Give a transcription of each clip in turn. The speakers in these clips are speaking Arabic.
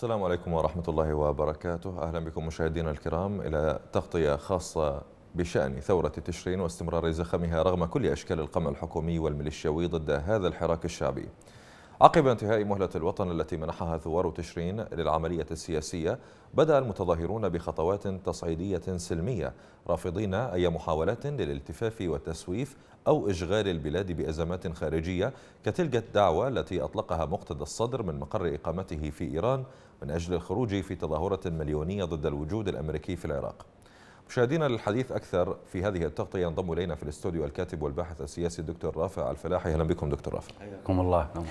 السلام عليكم ورحمة الله وبركاته أهلا بكم مشاهدينا الكرام إلى تغطية خاصة بشأن ثورة تشرين واستمرار زخمها رغم كل أشكال القمع الحكومي والميليشياوي ضد هذا الحراك الشعبي عقب انتهاء مهلة الوطن التي منحها ثوار تشرين للعملية السياسية بدأ المتظاهرون بخطوات تصعيدية سلمية رافضين أي محاولات للالتفاف والتسويف أو إشغال البلاد بأزمات خارجية كتلك الدعوة التي أطلقها مقتدى الصدر من مقر إقامته في إيران من أجل الخروج في تظاهرة مليونية ضد الوجود الأمريكي في العراق مشاهدينا للحديث أكثر في هذه التغطية ينضم إلينا في الاستوديو الكاتب والباحث السياسي الدكتور رافع الفلاحي أهلا بكم دكتور رافع حياكم الله نعم.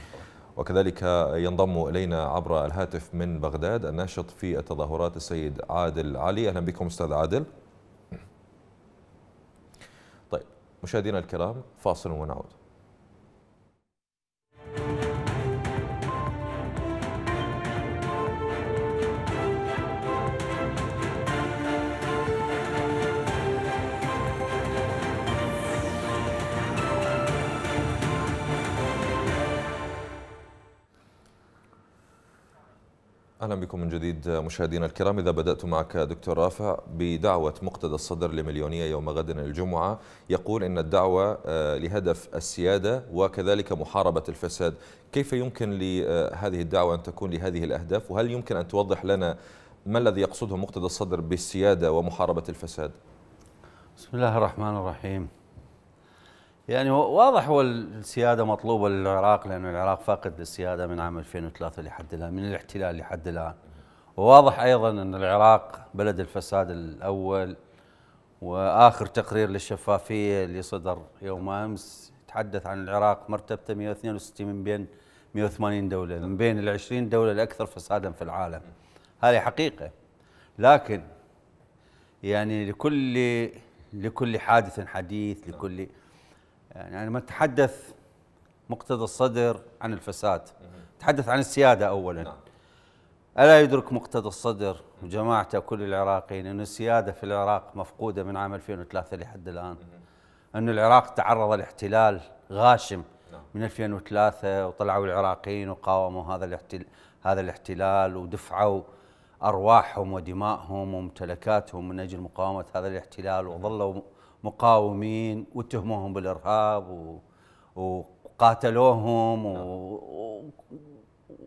وكذلك ينضم إلينا عبر الهاتف من بغداد الناشط في التظاهرات السيد عادل علي أهلا بكم أستاذ عادل طيب مشاهدينا الكرام فاصل ونعود أهلا بكم من جديد مشاهدينا الكرام إذا بدأت معك دكتور رافع بدعوة مقتدى الصدر لمليونية يوم غد الجمعة يقول إن الدعوة آه، لهدف السيادة وكذلك محاربة الفساد كيف يمكن لهذه آه، الدعوة أن تكون لهذه الأهداف وهل يمكن أن توضح لنا ما الذي يقصده مقتدى الصدر بالسيادة ومحاربة الفساد؟ بسم الله الرحمن الرحيم يعني واضح هو السياده مطلوبه للعراق لانه العراق فاقد السياده من عام 2003 لحد الان من الاحتلال لحد الان وواضح ايضا ان العراق بلد الفساد الاول واخر تقرير للشفافيه اللي صدر يوم امس تحدث عن العراق مرتبته 162 من بين 180 دوله من بين ال 20 دوله الاكثر فسادا في العالم هذه حقيقه لكن يعني لكل لكل حادث حديث لكل يعني لما تحدث مقتدى الصدر عن الفساد تحدث عن السيادة أولا نعم. ألا يدرك مقتدى الصدر وجماعته كل العراقيين أن السيادة في العراق مفقودة من عام 2003 لحد الآن أن العراق تعرض لاحتلال غاشم نعم. من 2003 وطلعوا العراقيين وقاوموا هذا الاحتلال هذا الاحتلال ودفعوا أرواحهم ودمائهم وممتلكاتهم من أجل مقاومة هذا الاحتلال وظلوا مقاومين واتهموهم بالارهاب و... وقاتلوهم و...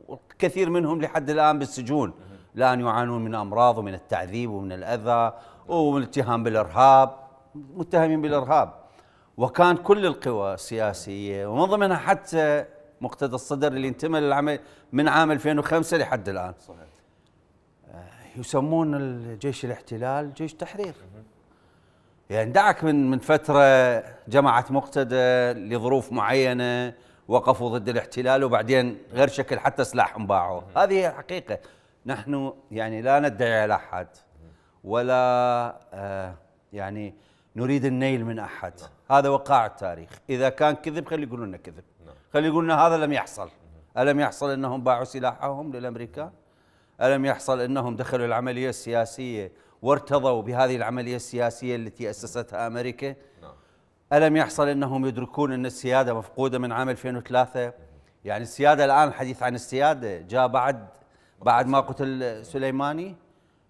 وكثير منهم لحد الان بالسجون الان يعانون من امراض ومن التعذيب ومن الاذى ومن الاتهام بالارهاب متهمين بالارهاب وكان كل القوى السياسيه ومن ضمنها حتى مقتدى الصدر اللي انتمى للعمل من عام 2005 لحد الان صحيح آه، يسمون الجيش الاحتلال جيش تحرير اندعك يعني من من فتره جماعه مقتدى لظروف معينه وقفوا ضد الاحتلال وبعدين غير شكل حتى سلاحهم باعوه، هذه هي الحقيقه. نحن يعني لا ندعي على احد ولا آه يعني نريد النيل من احد، نعم. هذا وقاع التاريخ، اذا كان كذب خلي يقولون انه كذب. نعم. خلي يقولون هذا لم يحصل. الم يحصل انهم باعوا سلاحهم للامريكان؟ الم يحصل انهم دخلوا العمليه السياسيه وارتضوا بهذه العملية السياسية التي أسستها أمريكا نعم. ألم يحصل أنهم يدركون أن السيادة مفقودة من عام 2003 يعني السيادة الآن الحديث عن السيادة جاء بعد بعد ما قتل سليماني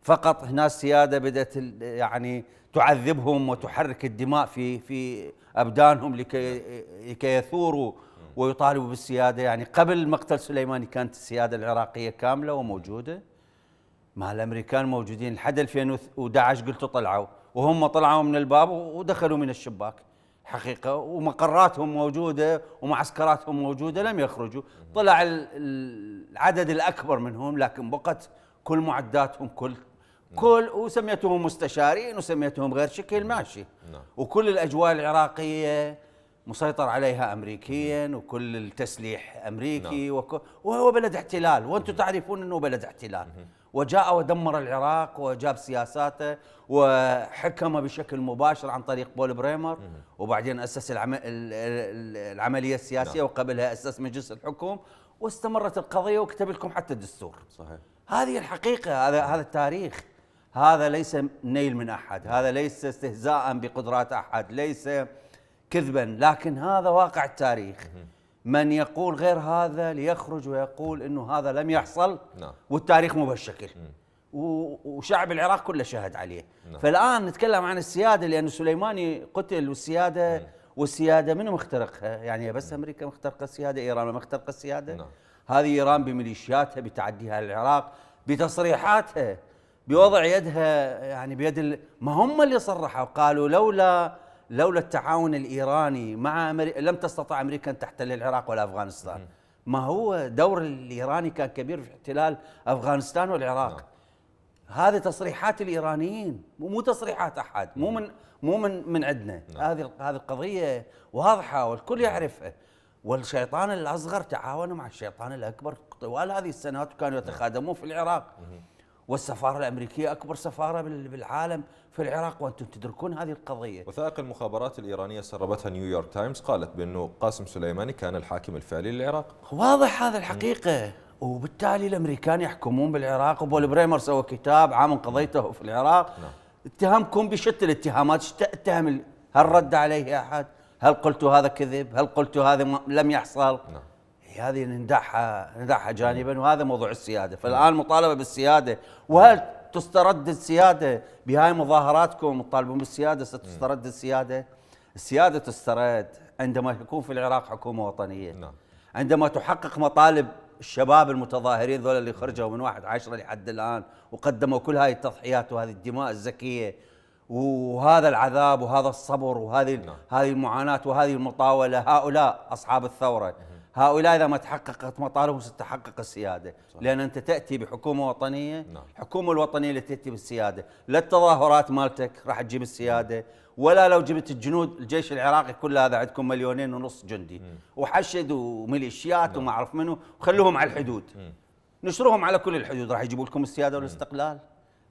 فقط هنا السيادة بدأت يعني تعذبهم وتحرك الدماء في في أبدانهم لكي لكي يثوروا ويطالبوا بالسيادة يعني قبل مقتل سليماني كانت السيادة العراقية كاملة وموجودة مع الامريكان موجودين لحد 2011 قلتوا طلعوا وهم طلعوا من الباب ودخلوا من الشباك حقيقه ومقراتهم موجوده ومعسكراتهم موجوده لم يخرجوا طلع العدد الاكبر منهم لكن بقت كل معداتهم كل نعم. كل وسميتهم مستشارين وسميتهم غير شكل ماشي نعم. وكل الاجواء العراقيه مسيطر عليها امريكيا نعم. وكل التسليح امريكي وهو بلد احتلال وانتم تعرفون انه بلد احتلال وجاء ودمر العراق وجاب سياساته وحكم بشكل مباشر عن طريق بول بريمر وبعدين أسس العملية السياسية نعم. وقبلها أسس مجلس الحكم واستمرت القضية وكتب لكم حتى الدستور صحيح هذه الحقيقة هذا هذا التاريخ هذا ليس نيل من أحد هذا ليس استهزاء بقدرات أحد ليس كذبا لكن هذا واقع التاريخ من يقول غير هذا ليخرج ويقول انه هذا لم يحصل نعم. والتاريخ مو بهالشكل وشعب العراق كله شهد عليه نعم. فالان نتكلم عن السياده لان سليماني قتل والسياده نعم. والسياده منو مخترقها؟ يعني بس امريكا مخترقه السياده، ايران ما مخترقه السياده؟ نعم. هذه ايران بميليشياتها بتعديها للعراق بتصريحاتها بوضع يدها يعني بيد ما هم اللي صرحوا قالوا لولا لولا التعاون الايراني مع أمريكا لم تستطع امريكا ان تحتل العراق ولا افغانستان ما هو دور الايراني كان كبير في احتلال افغانستان والعراق نعم. هذه تصريحات الايرانيين مو تصريحات احد مو من مو من من عندنا نعم. هذه هذه القضيه واضحه والكل نعم. يعرفها والشيطان الاصغر تعاونوا مع الشيطان الاكبر طوال هذه السنوات وكانوا يتخادمون في العراق والسفاره الامريكيه اكبر سفاره بالعالم في العراق وانتم تدركون هذه القضيه. وثائق المخابرات الايرانيه سربتها نيويورك تايمز قالت بانه قاسم سليماني كان الحاكم الفعلي للعراق. واضح هذا الحقيقه وبالتالي الامريكان يحكمون بالعراق وبول بريمر سوى كتاب عام قضيته في العراق نعم. اتهامكم بشتى الاتهامات اتهم هل رد عليه احد؟ هل قلت هذا كذب؟ هل قلت هذا لم يحصل؟ نعم. يعني هذه نندعها نندعها جانبا وهذا موضوع السياده، فالان مطالبه بالسياده وهل تسترد السياده بهاي مظاهراتكم تطالبون بالسياده ستسترد السياده؟ السياده تسترد عندما يكون في العراق حكومه وطنيه. نعم. عندما تحقق مطالب الشباب المتظاهرين ذولا اللي خرجوا من عشرة لحد الان وقدموا كل هاي التضحيات وهذه الدماء الزكيه وهذا العذاب وهذا الصبر وهذه نعم. هذه المعاناه وهذه المطاوله هؤلاء اصحاب الثوره هؤلاء اذا ما تحققت مطالبهم ستتحقق السياده صح. لان انت تاتي بحكومه وطنيه نعم. الحكومه الوطنيه اللي تاتي بالسياده لا التظاهرات مالتك راح تجيب السياده ولا لو جبت الجنود الجيش العراقي كل هذا عندكم مليونين ونص جندي مم. وحشد وميليشيات نعم. وما اعرف منو وخلوهم على الحدود مم. نشروهم على كل الحدود راح يجيبوا لكم السياده والاستقلال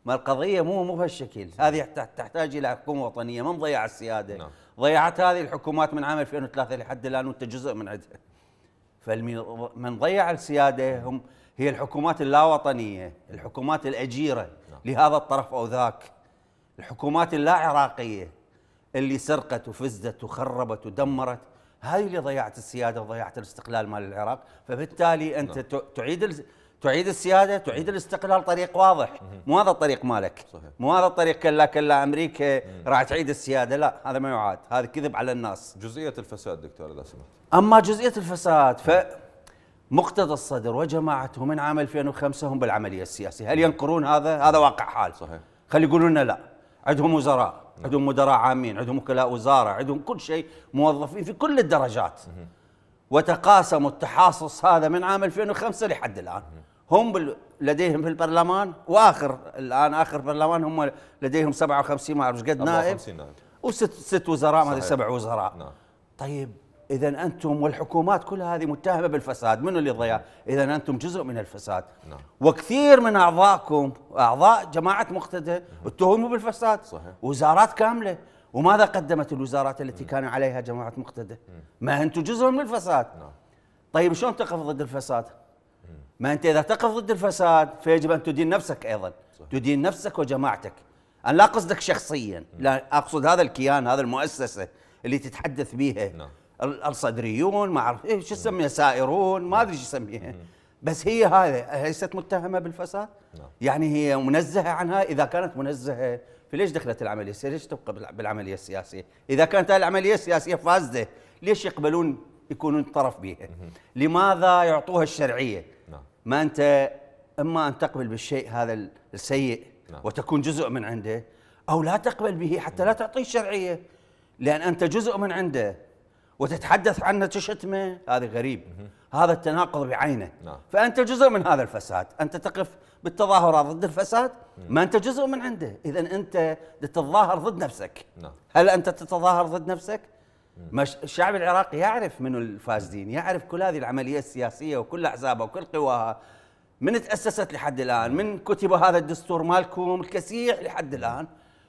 ما القضية مو مو بهالشكل، هذه تحتاج إلى حكومة وطنية، من ضيع السيادة، نعم. ضيعت هذه الحكومات من عام 2003 لحد الآن وأنت جزء من عندها. فمن ضيع السياده هم هي الحكومات اللاوطنيه، الحكومات الاجيره نعم. لهذا الطرف او ذاك. الحكومات اللا عراقيه اللي سرقت وفزت وخربت ودمرت هذه اللي ضيعت السياده وضيعت الاستقلال مال العراق، فبالتالي انت نعم. تعيد تعيد السياده تعيد الاستقلال طريق واضح مو هذا الطريق مالك مو هذا الطريق كلا كلا امريكا راح تعيد السياده لا هذا ما يعاد هذا كذب على الناس جزئيه الفساد دكتور اذا سمحت اما جزئيه الفساد ف مقتدى الصدر وجماعته من عام 2005 هم بالعمليه السياسيه هل ينكرون هذا هذا واقع حال صحيح خلي يقولوا لنا لا عندهم وزراء عندهم مدراء عامين عندهم وكلاء وزاره عندهم كل شيء موظفين في كل الدرجات وتقاسموا التحاصص هذا من عام 2005 لحد الان هم لديهم في البرلمان واخر الان اخر برلمان هم لديهم 57 ما اعرف قد نائب وست ست وزراء ما ادري سبع وزراء نعم. طيب اذا انتم والحكومات كلها هذه متهمه بالفساد منو اللي ضيع اذا انتم جزء من الفساد نعم. وكثير من اعضائكم اعضاء جماعه مقتدى اتهموا بالفساد صحيح. وزارات كامله وماذا قدمت الوزارات التي كان عليها جماعه مقتدى ما انتم جزء من الفساد نعم. طيب شلون تقف ضد الفساد ما أنت إذا تقف ضد الفساد فيجب أن تدين نفسك أيضا صح. تدين نفسك وجماعتك أنا لا أقصدك شخصيا لا أقصد هذا الكيان هذا المؤسسة اللي تتحدث بيها نعم. الصدريون ما أعرف ايش شو يسميها سائرون ما أدري شو يسميها بس هي هذه ليست متهمة بالفساد نعم. يعني هي منزهة عنها إذا كانت منزهة فليش دخلت العملية السياسية ليش تبقى بالعملية السياسية إذا كانت هذه العملية السياسية فاسدة ليش يقبلون يكونون طرف بها لماذا يعطوها الشرعية ما انت اما ان تقبل بالشيء هذا السيء نعم. وتكون جزء من عنده او لا تقبل به حتى لا تعطيه الشرعيه لان انت جزء من عنده وتتحدث عنه تشتمه هذا غريب هذا التناقض بعينه نعم. فانت جزء من هذا الفساد انت تقف بالتظاهرات ضد الفساد ما انت جزء من عنده اذا انت تتظاهر ضد نفسك نعم. هل انت تتظاهر ضد نفسك مش الشعب العراقي يعرف منو الفاسدين يعرف كل هذه العملية السياسية وكل أحزابها وكل قواها من تأسست لحد الآن من كتب هذا الدستور مالكم الكسيح لحد الآن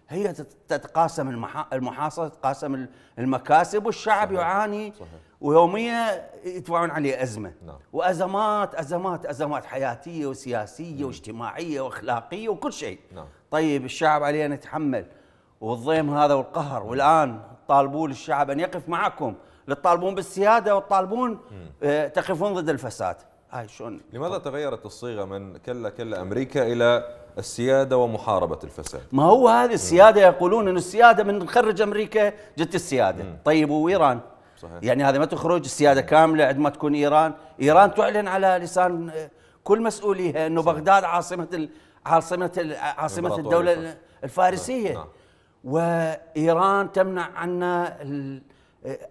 هي تتقاسم المحاصصة تتقاسم المكاسب والشعب صحيح. يعاني صحيح. ويوميا يدفعون عليه أزمة نعم. وأزمات أزمات أزمات حياتية وسياسية نعم. واجتماعية وأخلاقية وكل شيء نعم. طيب الشعب علينا يتحمل والضيم هذا والقهر والآن طالبوا للشعب ان يقف معكم لتطالبون بالسياده وتطالبون آه، تقفون ضد الفساد هاي شلون لماذا تغيرت الصيغه من كلا كلا امريكا الى السياده ومحاربه الفساد ما هو هذه السياده مم. يقولون ان السياده من خرج امريكا جت السياده مم. طيب وايران صحيح. يعني هذا ما تخرج السياده كامله عندما تكون ايران ايران تعلن على لسان آه، كل مسؤوليها انه بغداد عاصمه عاصمه عاصمه الدوله الفارسيه نعم. وايران تمنع عنا ان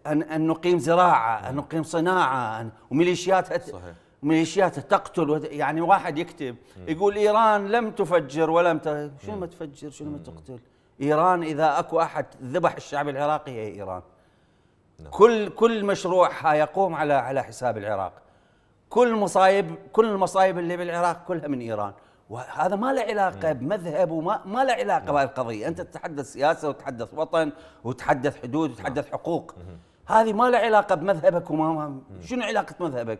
ان نقيم زراعه، ان نقيم صناعه، وميليشياتها صحيح ميليشياتها تقتل يعني واحد يكتب يقول ايران لم تفجر ولم ت... شنو ما تفجر شنو ما تقتل ايران اذا اكو احد ذبح الشعب العراقي هي ايران نعم. كل كل مشروعها يقوم على على حساب العراق كل مصايب كل المصايب اللي بالعراق كلها من ايران وهذا ما له علاقه بمذهب وما ما له علاقه بهذه القضيه انت تتحدث سياسه وتتحدث وطن وتتحدث حدود نعم. وتتحدث حقوق هذه ما له علاقه بمذهبك وما شنو علاقه مذهبك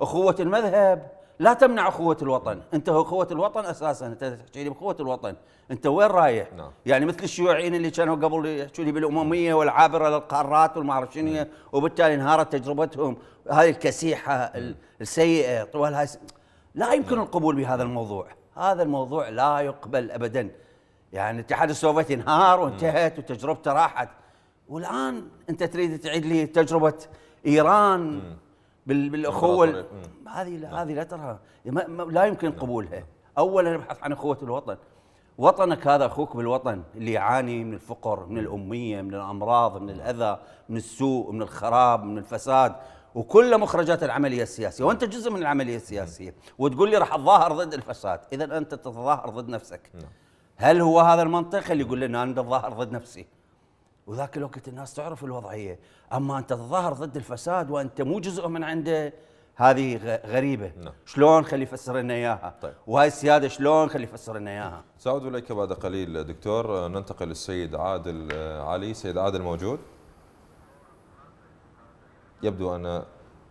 اخوه المذهب لا تمنع اخوه الوطن انت اخوه الوطن اساسا انت تحكي لي باخوه الوطن انت وين رايح نعم. يعني مثل الشيوعيين اللي كانوا قبل يحكوا لي بالامميه والعابره للقارات وما اعرف شنو وبالتالي انهارت تجربتهم هذه الكسيحه السيئه طوال هاي لا يمكن نعم. القبول بهذا الموضوع هذا الموضوع لا يقبل ابدا يعني الاتحاد السوفيتي انهار وانتهت وتجربته راحت والان انت تريد تعيد لي تجربه ايران بالاخوه هذه لا نعم. هذه لا ترها لا يمكن نعم. قبولها نعم. اولا ابحث عن اخوه الوطن وطنك هذا اخوك بالوطن اللي يعاني من الفقر من الاميه من الامراض من الاذى من السوء من الخراب من الفساد وكل مخرجات العمليه السياسيه وانت جزء من العمليه السياسيه وتقول لي راح اتظاهر ضد الفساد اذا انت تتظاهر ضد نفسك نعم. هل هو هذا المنطق اللي يقول لنا انا بتظاهر ضد نفسي وذاك الوقت الناس تعرف الوضعيه اما انت تتظاهر ضد الفساد وانت مو جزء من عنده هذه غريبه نعم. شلون خلي يفسر لنا اياها طيب. وهاي السياده شلون خلي يفسر لنا اياها سأعود اليك بعد قليل دكتور ننتقل للسيد عادل آه، علي سيد عادل موجود يبدو أن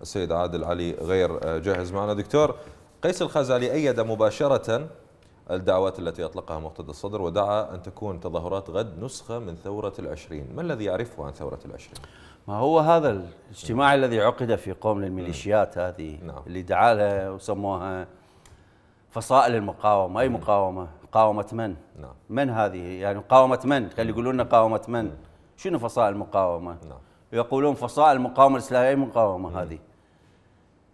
السيد عادل علي غير جاهز معنا دكتور قيس الخزالي أيد مباشرة الدعوات التي أطلقها مقتدى الصدر ودعا أن تكون تظاهرات غد نسخة من ثورة العشرين ما الذي يعرفه عن ثورة العشرين؟ ما هو هذا الاجتماع م. الذي عقد في قوم للميليشيات نعم. هذه نعم. اللي دعا لها وسموها فصائل المقاومة أي مقاومة؟ قاومة من؟ نعم. من هذه؟ يعني قاومة من؟ خلي يقولون لنا قاومة من؟ شنو فصائل المقاومة؟ نعم. يقولون فصائل المقاومه الاسلاميه اي مقاومه إيه. هذه؟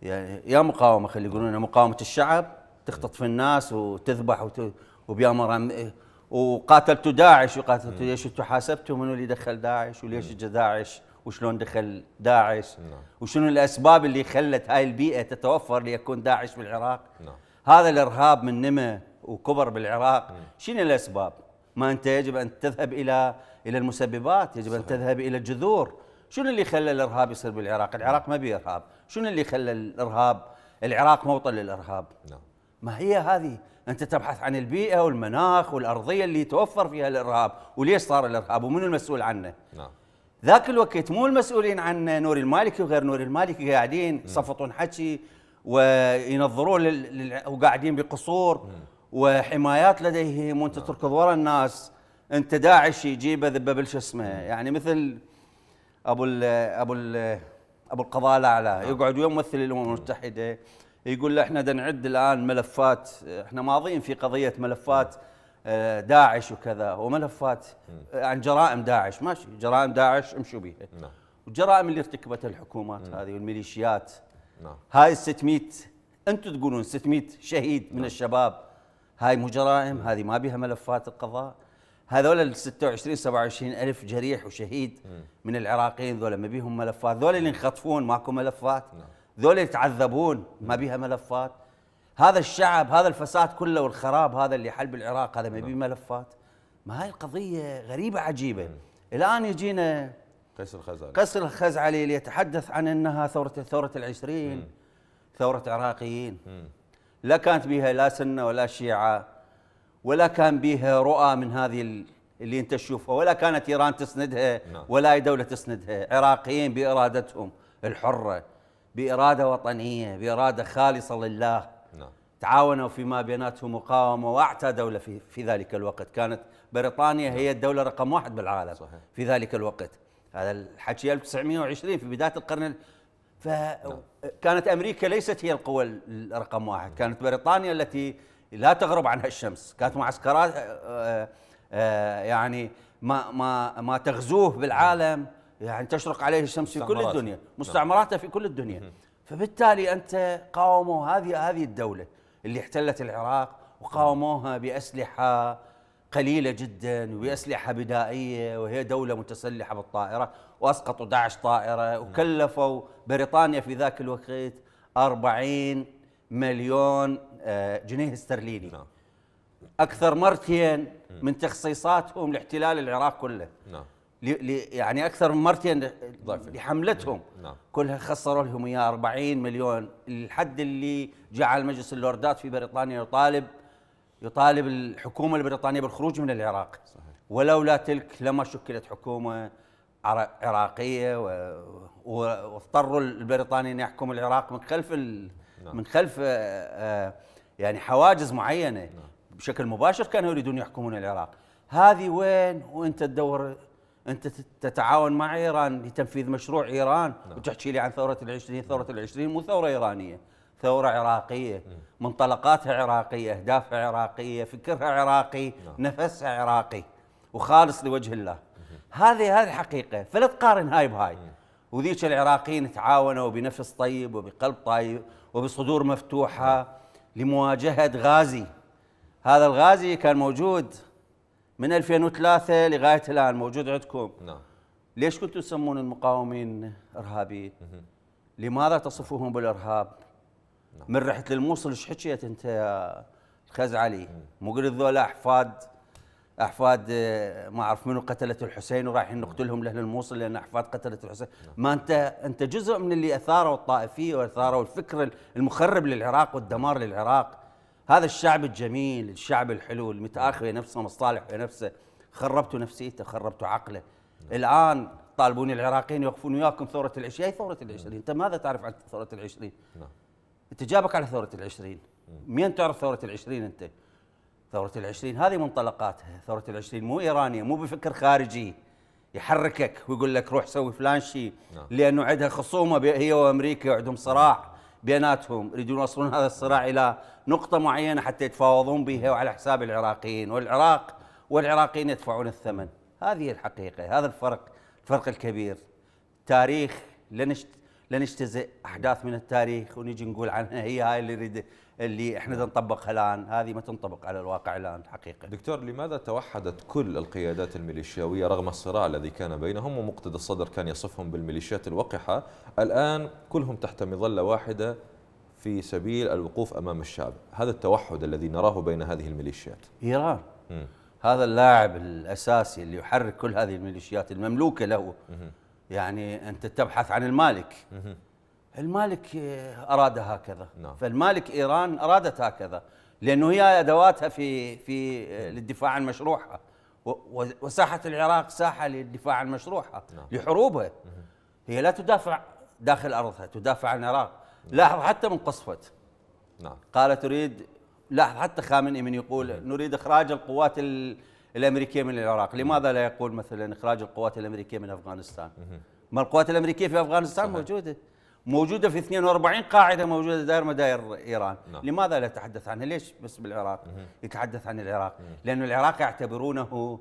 يعني يا مقاومه خلي يقولون مقاومه الشعب تختطف الناس وتذبح وت... وبيامر وقاتلتوا داعش وقاتلتوا إيه. ليش انتم حاسبتوا منو اللي دخل داعش وليش اجى إيه. داعش وشلون دخل داعش نعم. وشنو الاسباب اللي خلت هاي البيئه تتوفر ليكون داعش بالعراق نعم. هذا الارهاب من نمى وكبر بالعراق نعم. شنو الاسباب ما انت يجب ان تذهب الى الى المسببات يجب ان تذهب الى الجذور شنو اللي خلى الارهاب يصير بالعراق؟ العراق ما بيه ارهاب، شنو اللي خلى الارهاب العراق موطن للارهاب؟ نعم ما هي هذه؟ انت تبحث عن البيئه والمناخ والارضيه اللي توفر فيها الارهاب، وليش صار الارهاب ومن المسؤول عنه؟ نعم ذاك الوقت مو المسؤولين عن نور المالكي وغير نور المالكي قاعدين يصفطون حكي وينظرون لل... وقاعدين بقصور مم. وحمايات لديهم وانت نعم. تركض ورا الناس انت داعش يجيبه ذبه اسمه يعني مثل ابو الـ ابو الـ ابو القضاء الاعلى آه. يقعد ويا ممثل الامم المتحده يقول له احنا نعد الان ملفات احنا ماضيين في قضيه ملفات آه، داعش وكذا وملفات آه، عن جرائم داعش ماشي جرائم داعش امشوا بها نعم والجرائم اللي ارتكبتها الحكومات هذه والميليشيات نعم هاي 600 انتم تقولون 600 شهيد من نعم. الشباب هاي مو جرائم هذه ما بها ملفات القضاء هذول ال 26 27 الف جريح وشهيد من العراقيين ذولا ما بيهم ملفات ذولا اللي ينخطفون ماكو ملفات نعم. ذولا يتعذبون ما بيها ملفات هذا الشعب هذا الفساد كله والخراب هذا اللي حل بالعراق هذا ما نعم. بيه ملفات ما هاي القضيه غريبه عجيبه الان يجينا قيس الخزعلي قيس الخزعلي ليتحدث عن انها ثوره ثوره العشرين ثوره عراقيين لا كانت بها لا سنه ولا شيعه ولا كان بها رؤى من هذه اللي انت تشوفها ولا كانت ايران تسندها نعم. ولا اي دوله تسندها عراقيين بارادتهم الحره باراده وطنيه باراده خالصه لله نعم. تعاونوا فيما بيناتهم مقاومه واعتى دوله في في ذلك الوقت كانت بريطانيا هي نعم. الدوله رقم واحد بالعالم صحيح. في ذلك الوقت هذا الحكي 1920 في بدايه القرن فكانت امريكا ليست هي القوه الرقم واحد كانت بريطانيا التي لا تغرب عنها الشمس كانت معسكرات آه، آه، آه، يعني ما ما ما تغزوه بالعالم يعني تشرق عليه الشمس في كل الدنيا نعم. مستعمراته في كل الدنيا فبالتالي انت قاوموا هذه هذه الدوله اللي احتلت العراق وقاوموها باسلحه قليله جدا وباسلحه بدائيه وهي دوله متسلحه بالطائره واسقطوا 11 طائره وكلفوا بريطانيا في ذاك الوقت 40 مليون آه، جنيه استرليني نعم. اكثر مرتين من تخصيصاتهم لاحتلال العراق كله نعم يعني اكثر من مرتين لحملتهم نعم. كلها خسروا لهم اياه 40 مليون الحد اللي جعل مجلس اللوردات في بريطانيا يطالب يطالب الحكومه البريطانيه بالخروج من العراق صحيح. ولولا تلك لما شكلت حكومه عراقيه واضطروا البريطانيين يحكموا العراق من خلف ال نعم. من خلف آه، آه، يعني حواجز معينه نعم. بشكل مباشر كانوا يريدون يحكمون العراق هذه وين وانت تدور انت تتعاون مع ايران لتنفيذ مشروع ايران نعم. وتحكي لي عن ثوره العشرين ثوره العشرين مو ثوره ايرانيه ثوره عراقيه نعم. منطلقاتها عراقيه اهدافها عراقيه فكرها عراقي نعم. نفسها عراقي وخالص لوجه الله هذه هذه حقيقه فلا تقارن هاي بهاي وذيك العراقيين تعاونوا بنفس طيب وبقلب طيب وبصدور مفتوحة لمواجهة غازي هذا الغازي كان موجود من 2003 لغاية الآن موجود عندكم نعم ليش كنتوا تسمون المقاومين إرهابيين؟ لماذا تصفوهم بالإرهاب؟ نعم. من رحت للموصل ايش حكيت أنت يا الخز علي؟ مو قلت ذولا أحفاد احفاد آه، ما اعرف منو قتلت الحسين ورايحين نقتلهم لاهل الموصل لان احفاد قتلت الحسين، نعم. ما انت انت جزء من اللي اثاروا الطائفيه واثاروا الفكر المخرب للعراق والدمار للعراق. هذا الشعب الجميل، الشعب الحلو المتاخر نعم. نفسه مصالح نفسه خربتوا نفسيته، خربتوا عقله. نعم. الان طالبوني العراقيين يوقفون وياكم ثوره العشرين، اي ثوره العشرين؟ انت ماذا تعرف عن ثوره العشرين؟ انت جابك على ثوره العشرين. مين تعرف ثوره العشرين انت؟ ثورة العشرين هذه منطلقاتها ثورة العشرين مو إيرانية مو بفكر خارجي يحركك ويقول لك روح سوي فلان شيء نعم. لأنه عندها خصومة هي وأمريكا عندهم صراع بيناتهم يريدون يوصلون هذا الصراع إلى نقطة معينة حتى يتفاوضون بها وعلى حساب العراقيين والعراق والعراقيين يدفعون الثمن هذه الحقيقة هذا الفرق الفرق الكبير تاريخ لنشت لنجتزئ احداث من التاريخ ونجي نقول عنها هي هاي اللي اللي احنا بدنا نطبقها الان هذه ما تنطبق على الواقع الان حقيقه دكتور لماذا توحدت كل القيادات الميليشياويه رغم الصراع الذي كان بينهم ومقتدى الصدر كان يصفهم بالميليشيات الوقحه الان كلهم تحت مظله واحده في سبيل الوقوف امام الشعب هذا التوحد الذي نراه بين هذه الميليشيات ايران م. هذا اللاعب الاساسي اللي يحرك كل هذه الميليشيات المملوكه له م. يعني انت تبحث عن المالك م. المالك آه، اراد هكذا نعم. فالمالك ايران ارادت هكذا لانه هي ادواتها في في آه، نعم. للدفاع عن مشروعها وساحه العراق ساحه للدفاع عن مشروعها نعم. لحروبها هي لا تدافع داخل ارضها تدافع عن العراق نعم. لاحظ حتى من قصفت نعم قال تريد لاحظ حتى خامنئي من يقول نعم. نريد اخراج القوات الامريكيه من العراق لماذا لا يقول مثلا اخراج القوات الامريكيه من افغانستان ما القوات الامريكيه في افغانستان صحيح. موجوده موجوده في 42 قاعده موجوده دائر مداير ايران، نعم. لماذا لا يتحدث عنها؟ ليش بس بالعراق؟ مم. يتحدث عن العراق، مم. لأن العراق يعتبرونه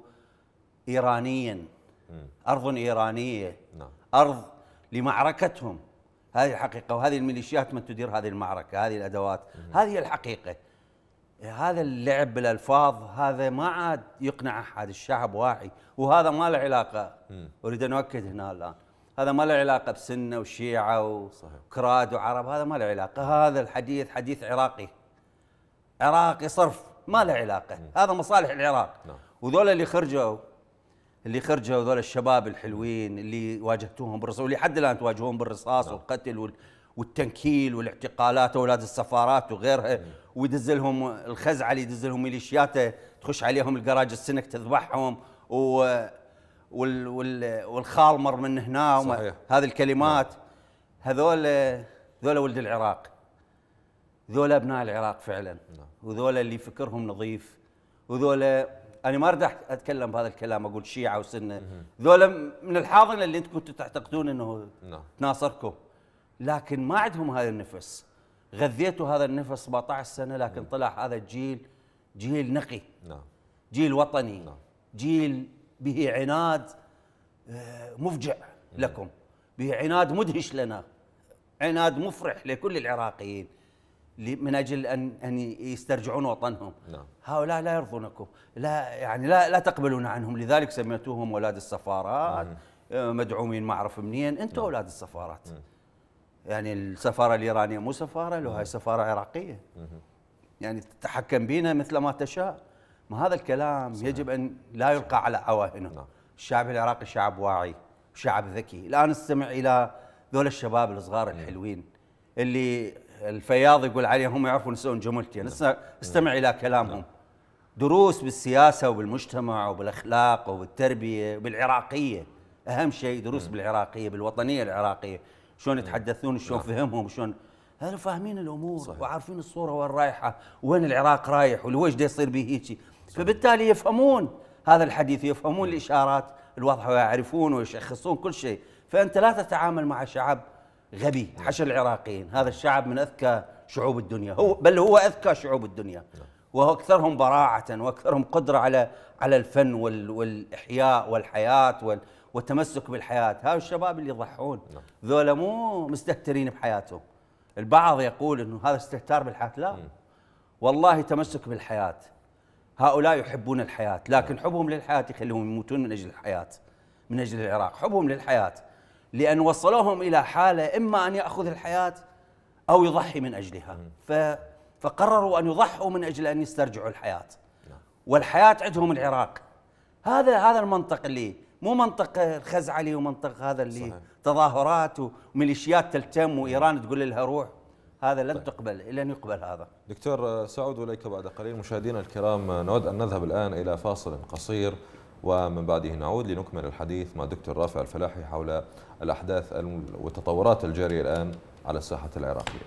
ايرانيا مم. ارض ايرانيه نعم. ارض لمعركتهم هذه الحقيقه وهذه الميليشيات من تدير هذه المعركه، هذه الادوات، مم. هذه الحقيقه. هذا اللعب بالالفاظ هذا ما عاد يقنع احد، الشعب واعي وهذا ما له علاقه اريد ان اؤكد هنا الان هذا ما له علاقه بسنه وشيعه وكراد وعرب هذا ما له علاقه هذا الحديث حديث عراقي عراقي صرف ما له علاقه هذا مصالح العراق نعم. وذول اللي خرجوا اللي خرجوا ذول الشباب الحلوين اللي واجهتوهم بالرصاص واللي حد الان تواجهون بالرصاص نعم. والقتل والتنكيل والاعتقالات اولاد السفارات وغيرها ويدز لهم اللي يدز لهم ميليشياته تخش عليهم الجراج السنك تذبحهم و وال وال والخالمر من هنا صحيح. هذه الكلمات نعم. هذول ذولا ولد العراق ذولا ابناء العراق فعلا نعم. وذولا اللي فكرهم نظيف وذولا انا ما اريد اتكلم بهذا الكلام اقول شيعه وسنه ذولا من الحاضنه اللي انتم كنتوا تعتقدون انه نعم. تناصركم لكن ما عندهم هذا النفس غذيتوا هذا النفس 17 سنه لكن نعم. طلع هذا الجيل جيل نقي نعم جيل وطني نعم. جيل به عناد آه، مفجع لكم به عناد مدهش لنا عناد مفرح لكل العراقيين من اجل ان ان يسترجعون وطنهم نعم. هؤلاء لا يرضونكم لا يعني لا لا تقبلون عنهم لذلك سميتوهم اولاد السفارات مم. آه، مدعومين ما اعرف منين انتم نعم. اولاد السفارات مم. يعني السفاره الايرانيه مو سفاره لو هاي سفاره عراقيه مم. يعني تتحكم بينا مثل ما تشاء ما هذا الكلام صحيح. يجب أن لا يلقى على عواهنه نعم. الشعب العراقي شعب واعي شعب ذكي الآن استمع إلى ذول الشباب الصغار نعم. الحلوين اللي الفياض يقول عليهم هم يعرفون يسوون جملتين نعم. استمع نعم. إلى كلامهم دروس بالسياسة وبالمجتمع وبالأخلاق وبالتربية وبالعراقية أهم شيء دروس بالعراقية بالوطنية العراقية شلون يتحدثون شلون فهمهم شلون هذول فاهمين الامور صحيح. وعارفين الصوره وين رايحه وين العراق رايح ولويش دا يصير به هيك فبالتالي يفهمون هذا الحديث يفهمون الإشارات الواضحة ويعرفون ويشخصون كل شيء فأنت لا تتعامل مع شعب غبي نعم. حش العراقيين هذا الشعب من أذكى شعوب الدنيا هو نعم. بل هو أذكى شعوب الدنيا نعم. وهو أكثرهم براعة وأكثرهم قدرة على على الفن والإحياء والحياة والتمسك بالحياة هاي الشباب اللي يضحون ذولا مو مستهترين بحياتهم البعض يقول أنه هذا استهتار بالحياة لا والله تمسك بالحياة هؤلاء يحبون الحياة لكن حبهم للحياة يخليهم يموتون من أجل الحياة من أجل العراق حبهم للحياة لأن وصلوهم إلى حالة إما أن يأخذ الحياة أو يضحي من أجلها ف... فقرروا أن يضحوا من أجل أن يسترجعوا الحياة نعم. والحياة عندهم العراق هذا هذا المنطق اللي مو منطق الخزعلي ومنطق هذا اللي صحيح. تظاهرات وميليشيات تلتم وإيران تقول لها روح هذا لن طيب. تقبل لن يقبل هذا دكتور سعود اليك بعد قليل مشاهدينا الكرام نود ان نذهب الان الى فاصل قصير ومن بعده نعود لنكمل الحديث مع دكتور رافع الفلاحي حول الاحداث والتطورات الجاريه الان على الساحه العراقيه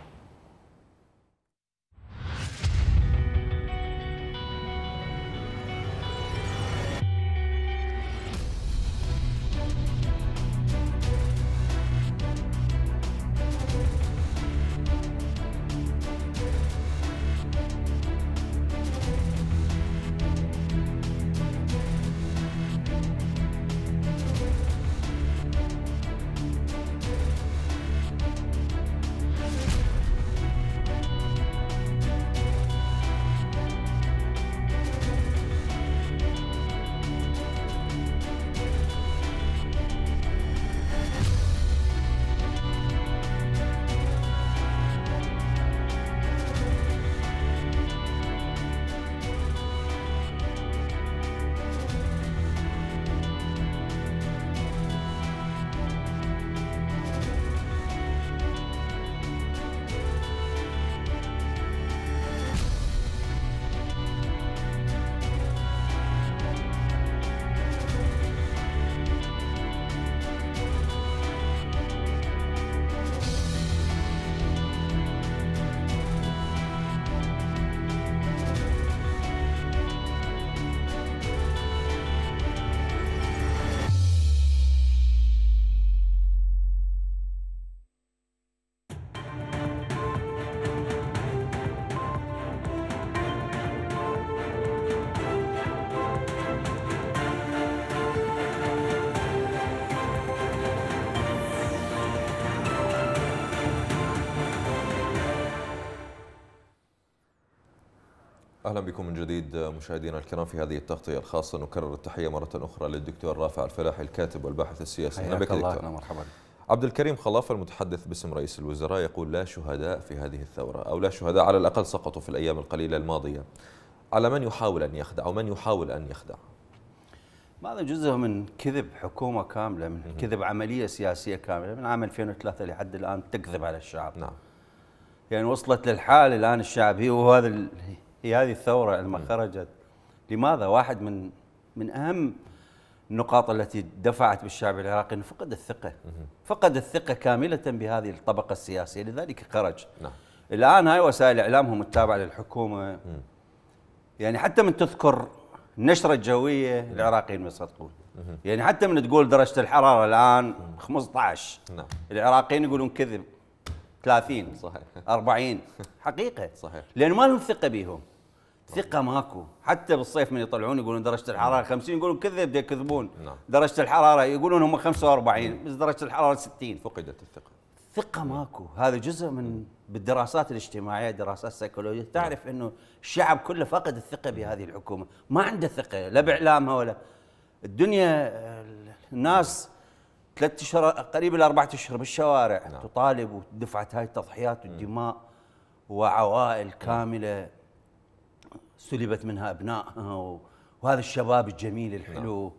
أهلا بكم من جديد مشاهدينا الكرام في هذه التغطية الخاصة نكرر التحية مرة أخرى للدكتور رافع الفلاحي الكاتب والباحث السياسي أهلا بك دكتور مرحبا عبد الكريم خلاف المتحدث باسم رئيس الوزراء يقول لا شهداء في هذه الثورة أو لا شهداء على الأقل سقطوا في الأيام القليلة الماضية على من يحاول أن يخدع أو من يحاول أن يخدع هذا جزء من كذب حكومة كاملة من كذب عملية سياسية كاملة من عام 2003 لحد الآن تكذب على الشعب نعم يعني وصلت للحال الآن الشعب هي وهذا هي هذه الثوره لما نعم. خرجت لماذا واحد من من اهم النقاط التي دفعت بالشعب العراقي انه فقد الثقه فقد الثقه كامله بهذه الطبقه السياسيه لذلك خرج نعم الان هاي وسائل اعلامهم التابعه للحكومه يعني حتى من تذكر النشره الجويه نعم. العراقيين ما يصدقون يعني حتى من تقول درجه الحراره الان 15 نعم. العراقيين يقولون كذب 30 صحيح 40 حقيقه صحيح لان ما لهم ثقه بيهم ثقة ماكو حتى بالصيف من يطلعون يقولون درجة الحرارة 50 يقولون كذب يكذبون نعم. درجة الحرارة يقولون هم 45 بس درجة الحرارة 60 فقدت الثقة ثقة ماكو هذا جزء من بالدراسات الاجتماعية دراسات سيكولوجية تعرف انه الشعب كله فقد الثقة بهذه الحكومة ما عنده ثقة لا بإعلامها ولا الدنيا الناس ثلاث اشهر الى اربع اشهر بالشوارع نعم. تطالب ودفعت هاي التضحيات والدماء وعوائل نعم. كامله سلبت منها ابنائها وهذا الشباب الجميل الحلو نعم.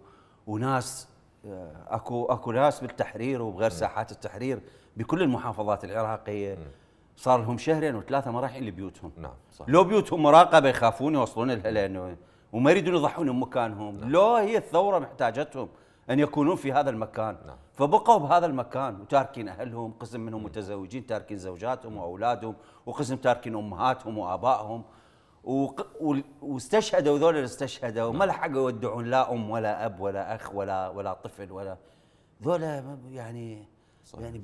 وناس آه، اكو اكو ناس بالتحرير وبغير ساحات التحرير بكل المحافظات العراقيه صار لهم شهرين وثلاثه ما رايحين لبيوتهم نعم صح. لو بيوتهم مراقبه يخافون يوصلون لها لانه وما يريدون يضحون بمكانهم نعم. لو هي الثوره محتاجتهم ان يكونون في هذا المكان نعم. فبقوا بهذا المكان وتاركين اهلهم قسم منهم متزوجين تاركين زوجاتهم واولادهم وقسم تاركين امهاتهم وابائهم واستشهدوا ذول اللي استشهدوا ما نعم. لحقوا يودعون لا ام ولا اب ولا اخ ولا ولا طفل ولا ذول يعني صحيح. يعني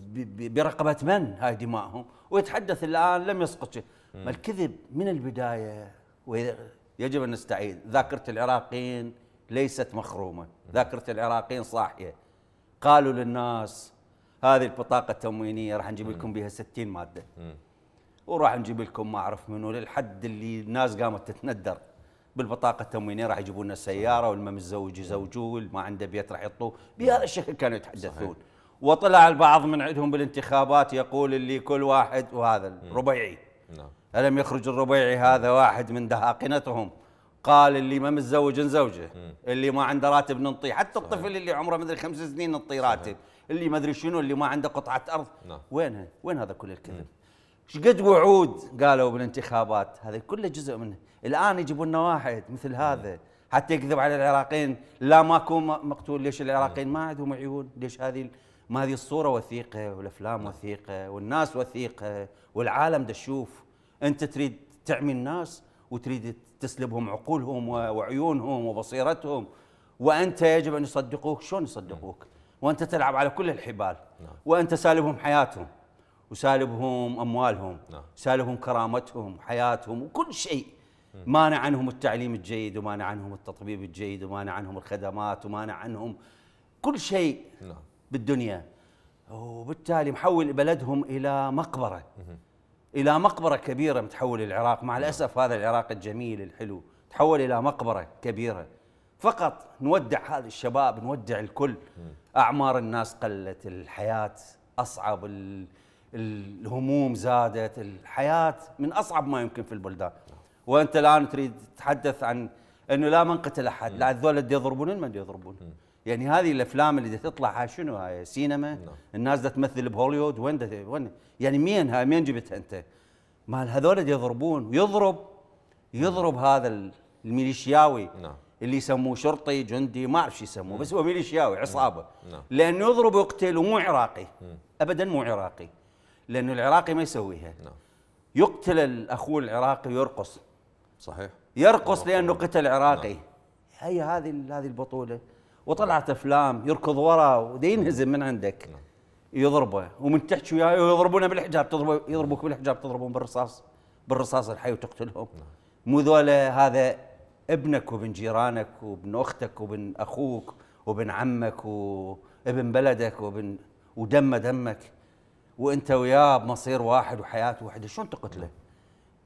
برقبه من هاي دمائهم ويتحدث الان لم يسقط شيء ما الكذب من البدايه ويجب ان نستعيد ذاكره العراقيين ليست مخرومه، ذاكره العراقيين صاحيه. قالوا للناس هذه البطاقه التموينيه راح نجيب لكم بها 60 ماده. وراح نجيب لكم ما اعرف منو للحد اللي الناس قامت تتندر بالبطاقه التموينيه راح يجيبوا لنا سيارة والما متزوج يزوجوه ما عنده بيت راح يطلوه بهذا الشكل كانوا يتحدثون. وطلع البعض من عندهم بالانتخابات يقول اللي كل واحد وهذا الربيعي. نعم. ألم يخرج الربيعي هذا واحد من دهاقنتهم قال اللي ما متزوج نزوجه اللي ما عنده راتب ننطيه حتى الطفل اللي عمره مدري خمس سنين ننطيه راتب اللي ما ادري شنو اللي ما عنده قطعه ارض نعم. وين وين هذا كل الكذب شقد وعود قالوا بالانتخابات هذا كله جزء منه الان يجيبوا لنا واحد مثل هذا حتى يكذب على العراقيين لا ماكو مقتول ليش العراقيين ما عندهم عيون ليش هذه ما هذه الصوره وثيقه والافلام نعم. وثيقه والناس وثيقه والعالم دا تشوف انت تريد تعمي الناس وتريد تسلبهم عقولهم وعيونهم وبصيرتهم وانت يجب ان يصدقوك شلون يصدقوك وانت تلعب على كل الحبال نعم. وانت سالبهم حياتهم وسالبهم اموالهم نعم. سالبهم كرامتهم حياتهم وكل شيء مانع عنهم التعليم الجيد ومانع عنهم التطبيب الجيد ومانع عنهم الخدمات ومانع عنهم كل شيء نعم. بالدنيا وبالتالي محول بلدهم الى مقبره الى مقبره كبيره متحول العراق مع الاسف هذا العراق الجميل الحلو تحول الى مقبره كبيره فقط نودع هذا الشباب نودع الكل اعمار الناس قلت الحياه اصعب الهموم زادت الحياه من اصعب ما يمكن في البلدان وانت الان تريد تتحدث عن انه لا من قتل احد لا هذول اللي يضربون من يضربون يعني هذه الافلام اللي تطلع شنو هاي سينما نعم. الناس دا تمثل بهوليوود وين وين يعني مين هاي مين جبتها انت مال هذول يضربون ويضرب يضرب هذا الميليشياوي نعم. اللي يسموه شرطي جندي ما اعرف شو يسموه بس هو نعم. ميليشياوي نعم. عصابه نعم. لانه يضرب ويقتل ومو عراقي ابدا مو عراقي لانه العراقي ما يسويها نعم. يقتل الاخوه العراقي ويرقص صحيح يرقص لانه قتل عراقي نعم. هي هذه هذه البطوله وطلعت افلام يركض ورا ودي ينهزم من عندك نعم. يضربه ومن تحت وياه أيوه، يضربونه بالحجاب تضربه يضربوك بالحجاب تضربون بالرصاص بالرصاص الحي وتقتلهم نعم. مو ذولا هذا ابنك وابن جيرانك وابن اختك وابن اخوك وابن عمك وابن بلدك وابن ودمه دمك وانت وياه بمصير واحد وحياه واحده شلون تقتله؟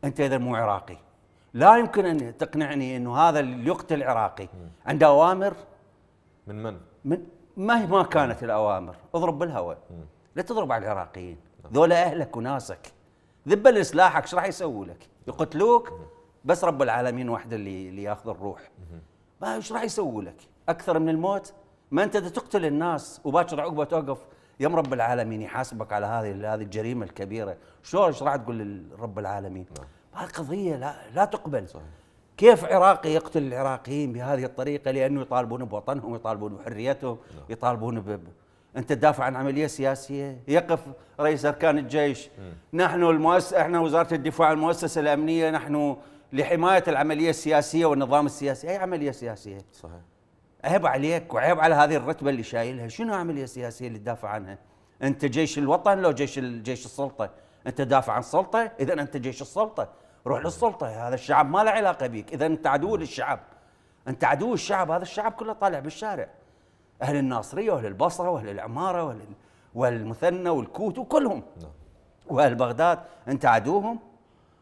انت اذا مو عراقي لا يمكن ان تقنعني انه هذا اللي يقتل عراقي نعم. عنده اوامر من من؟ من ما ما كانت الاوامر اضرب بالهواء لا تضرب على العراقيين ذولا اهلك وناسك ذبل سلاحك ايش راح يسووا لك؟ يقتلوك بس رب العالمين وحده اللي اللي ياخذ الروح ما ايش راح يسووا لك؟ اكثر من الموت ما انت تقتل الناس وباكر عقبه توقف يوم رب العالمين يحاسبك على هذه هذه الجريمه الكبيره شلون ايش راح تقول لرب العالمين؟ نعم. هذه قضيه لا لا تقبل صحيح. كيف عراقي يقتل العراقيين بهذه الطريقة لأنه يطالبون بوطنهم يطالبون بحريتهم نعم. يطالبون ب... أنت تدافع عن عملية سياسية يقف رئيس أركان الجيش نحن المؤسسة إحنا وزارة الدفاع المؤسسة الأمنية نحن لحماية العملية السياسية والنظام السياسي أي عملية سياسية صحيح عيب عليك وعيب على هذه الرتبة اللي شايلها شنو عملية سياسية اللي تدافع عنها أنت جيش الوطن لو جيش جيش السلطة أنت تدافع عن السلطه إذا أنت جيش السلطة روح للسلطه هذا الشعب ما له علاقه بك اذا انت عدو للشعب انت عدو الشعب هذا الشعب كله طالع بالشارع اهل الناصريه واهل البصره واهل العماره واهل والمثنى والكوت وكلهم نعم. واهل بغداد انت عدوهم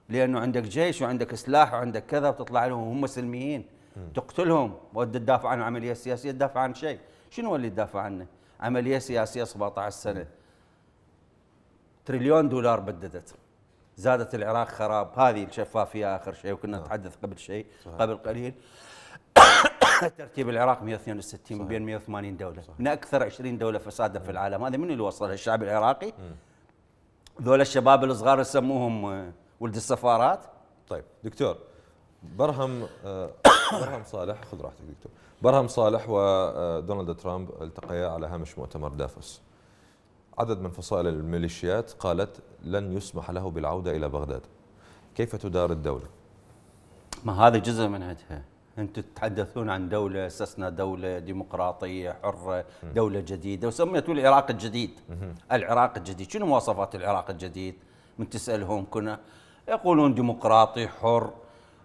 لانه عندك جيش وعندك سلاح وعندك كذا وتطلع لهم وهم سلميين تقتلهم وانت تدافع عن عمليه سياسيه تدافع عن شيء شنو اللي تدافع عنه عملية سياسية 17 سنة تريليون دولار بددت زادت العراق خراب هذه الشفافية آخر شيء وكنا نعم. نتحدث قبل شيء صحيح. قبل قليل ترتيب العراق 162 صحيح. بين 180 دولة صحيح. من أكثر 20 دولة فسادا في نعم. العالم هذا من اللي وصل الشعب العراقي ذول الشباب الصغار يسموهم آه، ولد السفارات طيب دكتور برهم آه، برهم صالح خذ راحتك دكتور برهم صالح ودونالد آه، ترامب التقيا على هامش مؤتمر دافوس عدد من فصائل الميليشيات قالت لن يسمح له بالعودة إلى بغداد كيف تدار الدولة؟ ما هذا جزء من عندها أنتم تتحدثون عن دولة أسسنا دولة ديمقراطية حرة دولة جديدة وسميتوا العراق الجديد العراق الجديد شنو مواصفات العراق الجديد؟ من تسألهم كنا يقولون ديمقراطي حر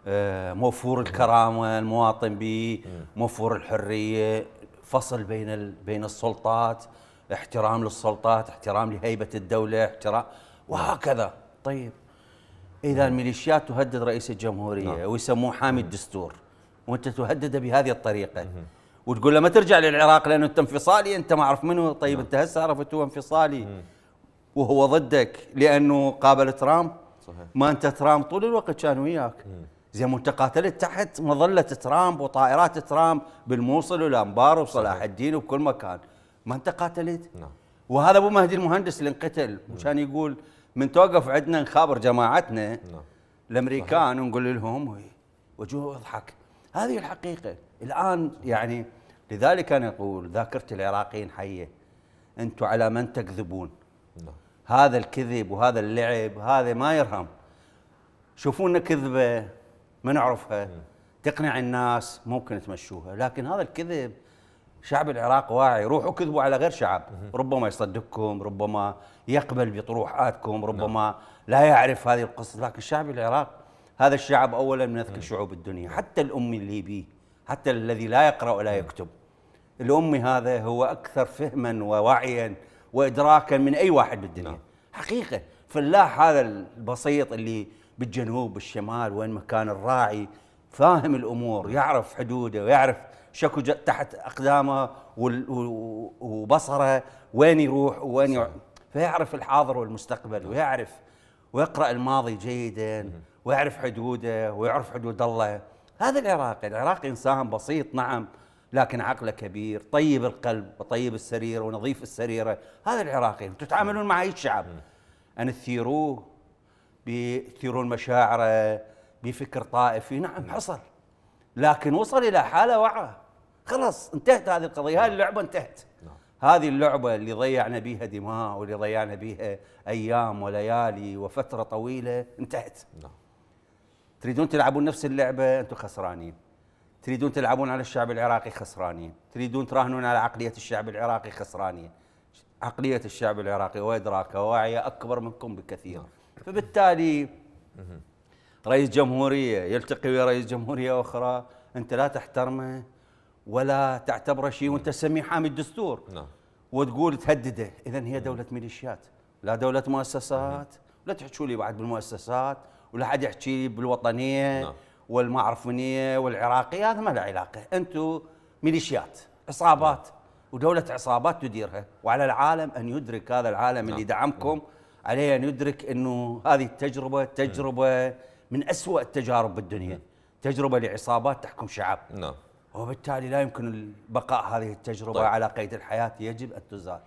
آه، موفور الكرامة المواطن به موفور الحرية فصل بين بين السلطات احترام للسلطات احترام لهيبة الدولة احترام وهكذا طيب إذا نعم. الميليشيات تهدد رئيس الجمهورية نعم. ويسموه حامي الدستور وأنت تهدده بهذه الطريقة مم. وتقول له ما ترجع للعراق لأنه أنت انفصالي أنت ما أعرف منه طيب نعم. أنت هسه عرفت هو انفصالي مم. وهو ضدك لأنه قابل ترامب صحيح. ما أنت ترامب طول الوقت كان وياك مم. زي ما انت قاتلت تحت مظله ترامب وطائرات ترامب بالموصل والانبار وصلاح الدين وبكل مكان ما انت قاتلت نعم وهذا ابو مهدي المهندس اللي انقتل نعم. وكان يقول من توقف عندنا نخابر جماعتنا نعم الامريكان ونقول لهم وجوه اضحك هذه الحقيقه الان يعني لذلك انا اقول ذاكره العراقيين حيه انتم على من تكذبون نعم هذا الكذب وهذا اللعب هذا ما يرهم شوفونا كذبه ما نعرفها تقنع الناس ممكن تمشوها لكن هذا الكذب شعب العراق واعي روحوا كذبوا على غير شعب ربما يصدقكم ربما يقبل بطروحاتكم ربما نعم. لا يعرف هذه القصة لكن شعب العراق هذا الشعب أولا من أذكى شعوب الدنيا حتى الأمي الليبي حتى الذي لا يقرأ ولا يكتب الأمي هذا هو أكثر فهما ووعيا وإدراكا من أي واحد بالدنيا نعم. حقيقة فلاح هذا البسيط اللي بالجنوب بالشمال وين مكان الراعي فاهم الأمور يعرف حدوده ويعرف شكو تحت اقدامه وبصره وين يروح وين يروح فيعرف الحاضر والمستقبل ويعرف ويقرا الماضي جيدا ويعرف حدوده ويعرف حدود الله هذا العراقي العراقي انسان بسيط نعم لكن عقله كبير طيب القلب وطيب السريره ونظيف السريره هذا العراقي تتعاملون مع اي شعب ان تثيروه بثيرون مشاعره بفكر طائفي نعم حصل لكن وصل الى حاله وعره خلاص انتهت هذه القضيه هذه اللعبه انتهت نعم. هذه اللعبة اللي ضيعنا بيها دماء واللي ضيعنا بيها أيام وليالي وفترة طويلة انتهت نعم تريدون تلعبون نفس اللعبة أنتم خسرانين تريدون تلعبون على الشعب العراقي خسرانين تريدون تراهنون على عقلية الشعب العراقي خسرانين عقلية الشعب العراقي وإدراكه ووعيه أكبر منكم بكثير نعم. فبالتالي رئيس جمهورية يلتقي ويا رئيس جمهورية أخرى أنت لا تحترمه ولا تعتبره شيء وانت نعم. تسميه حامي الدستور نعم وتقول تهدده اذا هي نعم. دوله ميليشيات لا دوله مؤسسات نعم. لا تحكوا لي بعد بالمؤسسات ولا حد يحكي لي بالوطنيه نعم. والما اعرف منيه هذا ما له علاقه انتم ميليشيات عصابات نعم. ودوله عصابات تديرها وعلى العالم ان يدرك هذا العالم نعم. اللي دعمكم نعم. عليه ان يدرك انه هذه التجربه تجربه نعم. من اسوء التجارب بالدنيا نعم. تجربه لعصابات تحكم شعب نعم وبالتالي لا يمكن بقاء هذه التجربة طيب. على قيد الحياة يجب أن تزال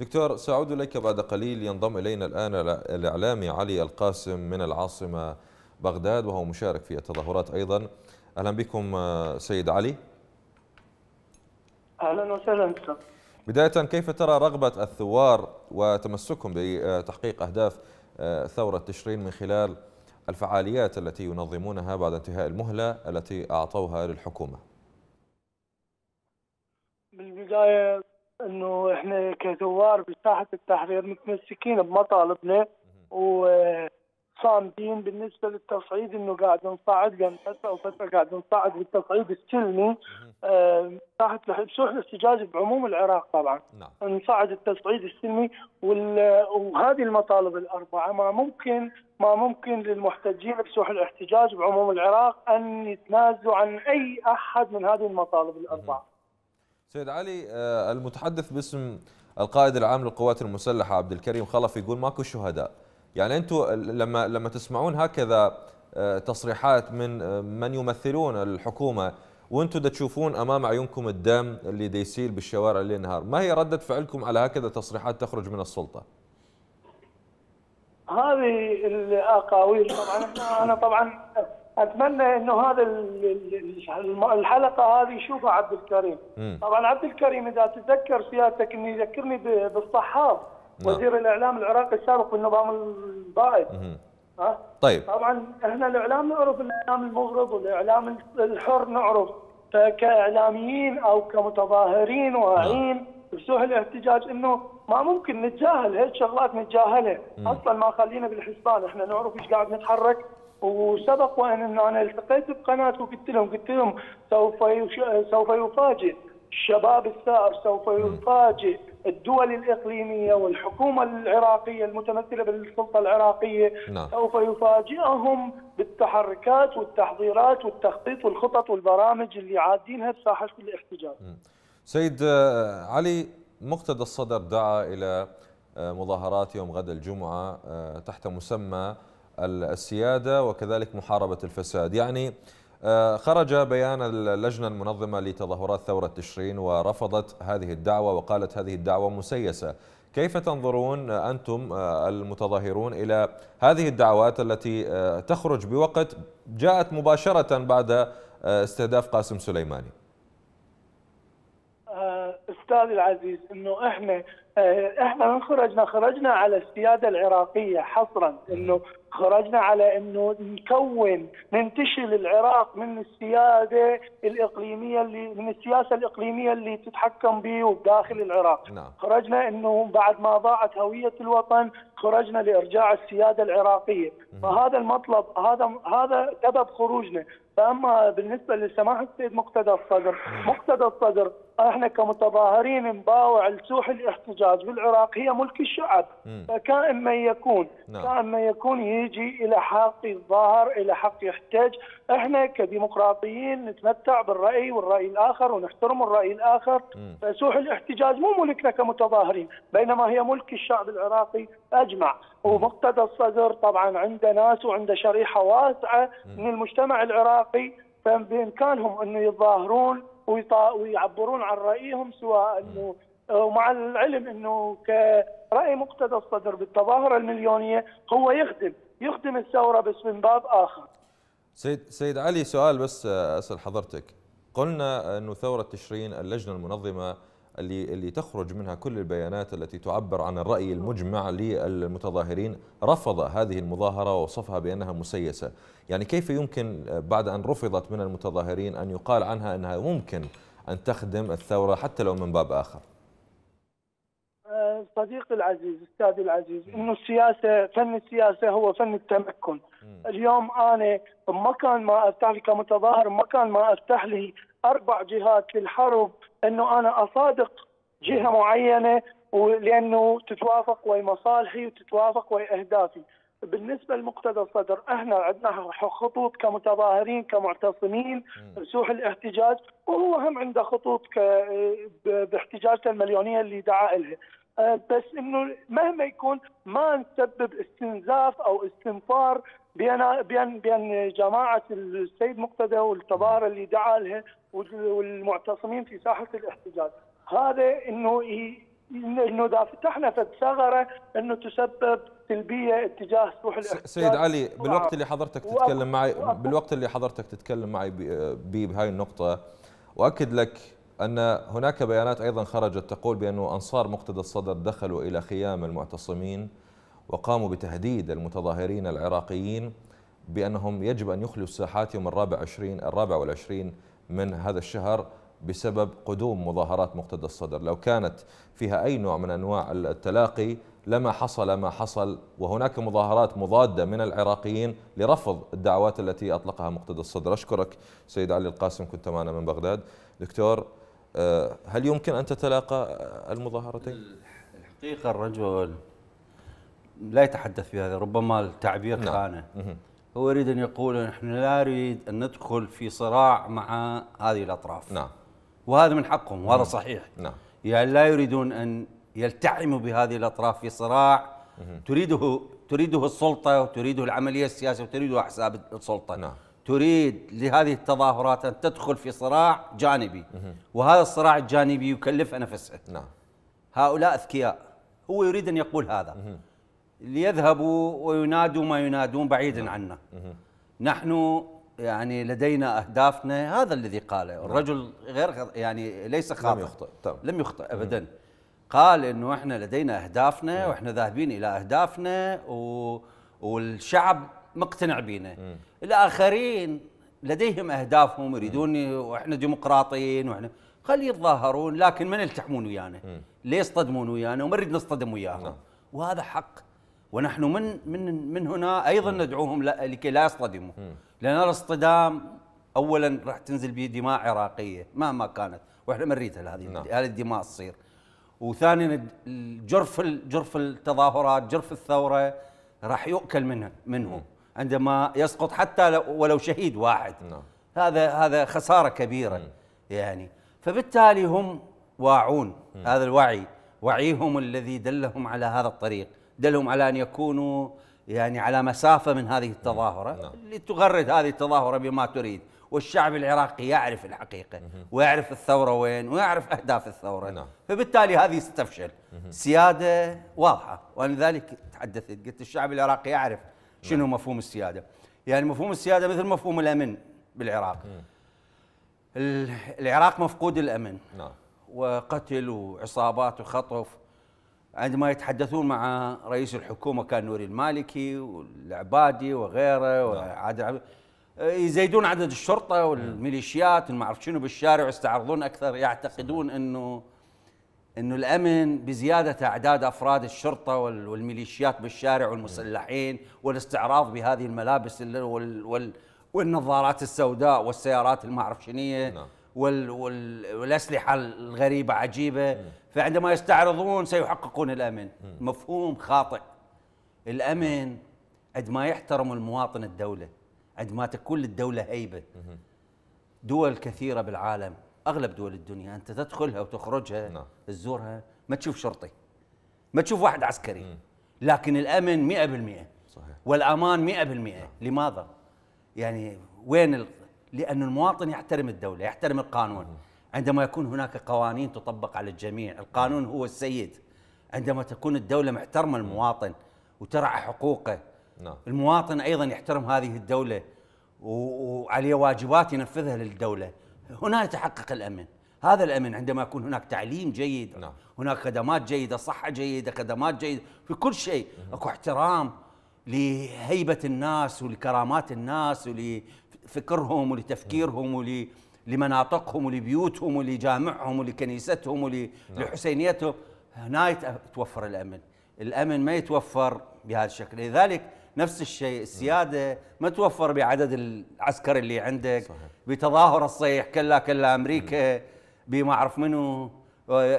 دكتور سأعود إليك بعد قليل ينضم إلينا الآن الإعلامي علي القاسم من العاصمة بغداد وهو مشارك في التظاهرات أيضا أهلا بكم آه، سيد علي أهلا وسهلا بداية كيف ترى رغبة الثوار وتمسكهم بتحقيق أهداف آه، ثورة تشرين من خلال الفعاليات التي ينظمونها بعد انتهاء المهلة التي أعطوها للحكومة جاي انه احنا كثوار بساحه التحرير متمسكين بمطالبنا وصامدين بالنسبه للتصعيد انه قاعد نصعد قبل فتره وفتره قاعد نصعد بالتصعيد السلمي ساحه آه الاحتجاج بعموم العراق طبعا نعم. نصعد التصعيد السلمي وهذه المطالب الاربعه ما ممكن ما ممكن للمحتجين بسوح الاحتجاج بعموم العراق ان يتنازلوا عن اي احد من هذه المطالب الاربعه. سيد علي آه، المتحدث باسم القائد العام للقوات المسلحه عبد الكريم خلف يقول ماكو شهداء يعني انتم لما لما تسمعون هكذا آه، تصريحات من آه، من يمثلون الحكومه وانتم تشوفون امام عيونكم الدم اللي ديسيل بالشوارع الليل نهار ما هي رده فعلكم على هكذا تصريحات تخرج من السلطه هذه الاقاويل طبعا انا طبعا اتمنى انه هذا الحلقه هذه يشوفها عبد الكريم م. طبعا عبد الكريم اذا تتذكر سيادتك انه يذكرني بالصحاب نعم. وزير الاعلام العراقي السابق والنظام البائد طيب طبعا احنا الاعلام نعرف الاعلام المغرض والاعلام الحر نعرف فكاعلاميين او كمتظاهرين واعين نعم. بسوء الاحتجاج انه ما ممكن نتجاهل هيك شغلات نتجاهلها اصلا ما خلينا بالحسبان احنا نعرف ايش قاعد نتحرك وسبق وان انا التقيت بقناه وقلت لهم قلت لهم سوف سوف يفاجئ الشباب الثائر سوف يفاجئ الدول الإقليمية والحكومة العراقية المتمثلة بالسلطة العراقية نعم. سوف يفاجئهم بالتحركات والتحضيرات والتخطيط والخطط والبرامج اللي عادينها بساحة الاحتجاج سيد آه، علي مقتدى الصدر دعا إلى آه، مظاهرات يوم غد الجمعة آه، تحت مسمى السيادة وكذلك محاربة الفساد يعني آه، خرج بيان اللجنة المنظمة لتظاهرات ثورة تشرين ورفضت هذه الدعوة وقالت هذه الدعوة مسيسة كيف تنظرون أنتم آه، المتظاهرون إلى هذه الدعوات التي آه، تخرج بوقت جاءت مباشرة بعد استهداف قاسم سليماني أستاذي العزيز أنه إحنا آه، احنا من خرجنا خرجنا على السياده العراقيه حصرا انه خرجنا على انه نكون ننتشل العراق من السياده الاقليميه اللي من السياسه الاقليميه اللي تتحكم به وبداخل العراق لا. نعم. خرجنا انه بعد ما ضاعت هويه الوطن خرجنا لارجاع السياده العراقيه فهذا المطلب هذا هذا سبب خروجنا فاما بالنسبه لسماحه السيد مقتدى الصدر مقتدى الصدر احنا كمتظاهرين نباوع لسوح الاحتجاج بالعراق هي ملك الشعب فكائن من يكون نعم. كائن من يكون يجي الى حق يتظاهر الى حق يحتج احنا كديمقراطيين نتمتع بالراي والراي الاخر ونحترم الراي الاخر فسوح الاحتجاج مو ملكنا كمتظاهرين بينما هي ملك الشعب العراقي اجمع ومقتدى الصدر طبعا عنده ناس وعنده شريحه واسعه م. من المجتمع العراقي فبامكانهم انه يتظاهرون ويعبرون عن رايهم سواء انه آه، ومع العلم انه كراي مقتدى الصدر بالتظاهره المليونيه هو يخدم يخدم الثوره بس من باب اخر. سيد سيد علي سؤال بس آه، اسال حضرتك قلنا انه ثوره تشرين اللجنه المنظمه اللي اللي تخرج منها كل البيانات التي تعبر عن الرأي المجمع للمتظاهرين رفض هذه المظاهرة ووصفها بأنها مسيسة يعني كيف يمكن بعد أن رفضت من المتظاهرين أن يقال عنها أنها ممكن أن تخدم الثورة حتى لو من باب آخر أه، صديقي العزيز استاذي العزيز انه السياسه فن السياسه هو فن التمكن اليوم انا مكان ما افتح لي كمتظاهر مكان ما افتح لي اربع جهات للحرب انه انا اصادق جهه معينه لانه تتوافق ويا مصالحي وتتوافق ويا اهدافي بالنسبه لمقتدى الصدر احنا عندنا خطوط كمتظاهرين كمعتصمين سوح الاحتجاج وهو هم عنده خطوط باحتجاجته المليونيه اللي دعا لها أه، بس انه مهما يكون ما نسبب استنزاف او استنفار بين بين بين جماعه السيد مقتدى والتظاهره اللي دعا لها والمعتصمين في ساحه الاحتجاج هذا انه انه اذا فتحنا فد ثغره انه تسبب سلبيه اتجاه روح الاحتجاج سيد علي بالوقت اللي حضرتك تتكلم معي بالوقت اللي حضرتك تتكلم معي بي بهاي النقطه واكد لك ان هناك بيانات ايضا خرجت تقول بانه انصار مقتدى الصدر دخلوا الى خيام المعتصمين وقاموا بتهديد المتظاهرين العراقيين بأنهم يجب أن يخلوا الساحات يوم الرابع عشرين الرابع والعشرين من هذا الشهر بسبب قدوم مظاهرات مقتدى الصدر لو كانت فيها أي نوع من أنواع التلاقي لما حصل ما حصل وهناك مظاهرات مضادة من العراقيين لرفض الدعوات التي أطلقها مقتدى الصدر أشكرك سيد علي القاسم كنت معنا من بغداد دكتور آه، هل يمكن أن تتلاقى المظاهرتين؟ الحقيقة الرجل لا يتحدث بهذا ربما التعبير نعم. خانه هو يريد ان يقول نحن لا نريد ان ندخل في صراع مع هذه الاطراف نعم وهذا من حقهم وهذا صحيح نعم يعني لا يريدون ان يلتعموا بهذه الاطراف في صراع تريده تريده السلطه وتريده العمليه السياسيه وتريده احزاب السلطه نعم تريد لهذه التظاهرات ان تدخل في صراع جانبي وهذا الصراع الجانبي يكلفها نفسها نعم هؤلاء اذكياء هو يريد ان يقول هذا ليذهبوا وينادوا ما ينادون بعيدا نعم. عنا نحن يعني لدينا اهدافنا هذا الذي قاله نعم. الرجل غير يعني ليس خاطئ لم يخطئ طبعا. لم يخطئ ابدا قال انه احنا لدينا اهدافنا نعم. واحنا ذاهبين الى اهدافنا و... والشعب مقتنع بينا الاخرين لديهم اهدافهم يريدون واحنا ديمقراطيين واحنا خلي يتظاهرون لكن ما يلتحمون ويانا ليه يصطدمون ويانا وما نريد نصطدم وياهم وهذا حق ونحن من من من هنا ايضا ندعوهم لكي لا يصطدموا لان الاصطدام اولا راح تنزل به دماء عراقيه مهما كانت واحنا ما نريدها هذه نعم. هذه الدماء تصير وثانيا جرف جرف التظاهرات جرف الثوره راح يؤكل منه منهم عندما يسقط حتى ولو شهيد واحد نعم. هذا هذا خساره كبيره م. يعني فبالتالي هم واعون هذا الوعي وعيهم الذي دلهم على هذا الطريق دلهم على ان يكونوا يعني على مسافه من هذه التظاهره نعم. لتغرد هذه التظاهره بما تريد والشعب العراقي يعرف الحقيقه ويعرف الثوره وين ويعرف اهداف الثوره نعم. فبالتالي هذه ستفشل سياده واضحه وانا ذلك تحدثت قلت الشعب العراقي يعرف شنو نعم. مفهوم السياده يعني مفهوم السياده مثل مفهوم الامن بالعراق العراق مفقود الامن وقتل وعصابات وخطف عندما يتحدثون مع رئيس الحكومه كان نوري المالكي والعبادي وغيره نعم. وعادل آه، يزيدون عدد الشرطه نعم. والميليشيات وما اعرف شنو بالشارع ويستعرضون اكثر يعتقدون انه انه الامن بزياده اعداد افراد الشرطه والميليشيات بالشارع والمسلحين والاستعراض بهذه الملابس وال وال والنظارات السوداء والسيارات المعرف شنيه نعم. وال والاسلحه الغريبه عجيبه فعندما يستعرضون سيحققون الامن مفهوم خاطئ الامن عندما يحترم المواطن الدوله عندما تكون للدوله هيبه دول كثيره بالعالم اغلب دول الدنيا انت تدخلها وتخرجها نعم. تزورها ما تشوف شرطي ما تشوف واحد عسكري لكن الامن 100% صحيح والامان 100% نعم. لماذا يعني وين ال... لأن المواطن يحترم الدولة يحترم القانون عندما يكون هناك قوانين تطبق على الجميع القانون هو السيد عندما تكون الدولة محترمة المواطن وترعى حقوقه نعم. المواطن أيضا يحترم هذه الدولة وعليه واجبات ينفذها للدولة هنا يتحقق الأمن هذا الأمن عندما يكون هناك تعليم جيد نعم. هناك خدمات جيدة صحة جيدة خدمات جيدة في كل شيء أكو احترام لهيبة الناس ولكرامات الناس ولفكرهم ولتفكيرهم ولتفكيرهم لمناطقهم ولبيوتهم ولجامعهم ولكنيستهم ولحسينيتهم هنا يتوفر الامن الامن ما يتوفر بهذا الشكل لذلك نفس الشيء السياده ما توفر بعدد العسكري اللي عندك صحيح. بتظاهر الصيح كلا كلا امريكا بما اعرف منو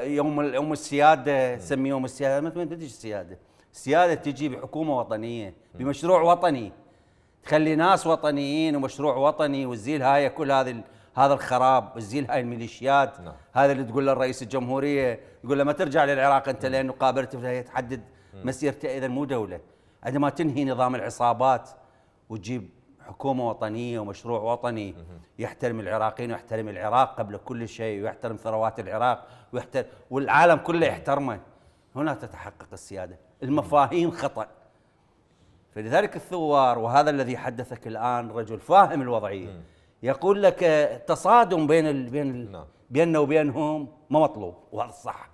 يوم يوم السياده سمي يوم السياده ما تجي السياده السياده تجي بحكومه وطنيه بمشروع وطني تخلي ناس وطنيين ومشروع وطني وتزيل هاي كل هذه هذا الخراب تزيل هاي الميليشيات نعم. هذا اللي تقول له الجمهوريه يقول له ما ترجع للعراق انت لانه قابلته فيها تحدد مسيرته اذا مو دوله عندما تنهي نظام العصابات وتجيب حكومه وطنيه ومشروع وطني يحترم العراقيين ويحترم العراق قبل كل شيء ويحترم ثروات العراق ويحترم والعالم كله يحترمه هنا تتحقق السياده المفاهيم خطأ فلذلك الثوار وهذا الذي حدثك الآن رجل فاهم الوضعية يقول لك تصادم بين ال بين ال نعم. بيننا وبينهم ما مطلوب وهذا الصح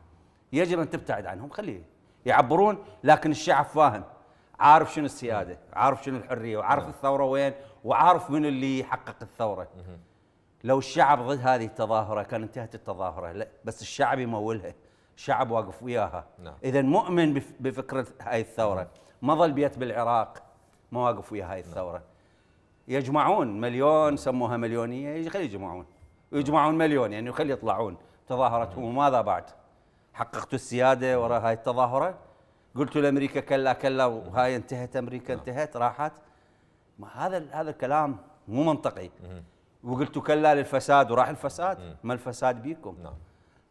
يجب ان تبتعد عنهم خليه يعبرون لكن الشعب فاهم عارف شنو السياده عارف شنو الحريه وعارف نعم. الثوره وين وعارف من اللي حقق الثوره مه. لو الشعب ضد هذه التظاهره كان انتهت التظاهره لا بس الشعب يمولها الشعب واقف وياها نعم. اذا مؤمن بفكره هاي الثوره ما ظل بيت بالعراق ما واقف ويا هاي الثوره نعم. يجمعون مليون سموها مليونيه يخلي يجمعون ويجمعون مليون يعني يخلي يطلعون تظاهرتهم وماذا بعد؟ حققت السياده وراء هاي التظاهره قلت لامريكا كلا كلا وهاي انتهت امريكا انتهت راحت ما هذا هذا الكلام مو منطقي وقلتوا كلا للفساد وراح الفساد ما الفساد بيكم نعم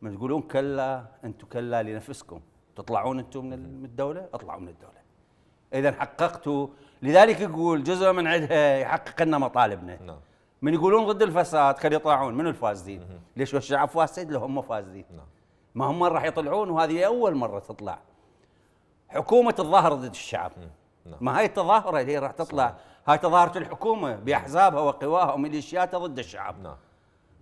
ما تقولون كلا انتم كلا لنفسكم تطلعون انتم من الدوله اطلعوا من الدوله اذا حققتوا لذلك يقول جزء من عندها يحقق لنا مطالبنا نعم من يقولون ضد الفساد خلي يطلعون من الفاسدين ليش الشعب فاسد لو هم فاسدين نعم ما هم راح يطلعون وهذه اول مره تطلع حكومه الظاهر ضد الشعب نعم. ما هاي التظاهره اللي راح تطلع هاي تظاهره الحكومه باحزابها وقواها وميليشياتها ضد الشعب نعم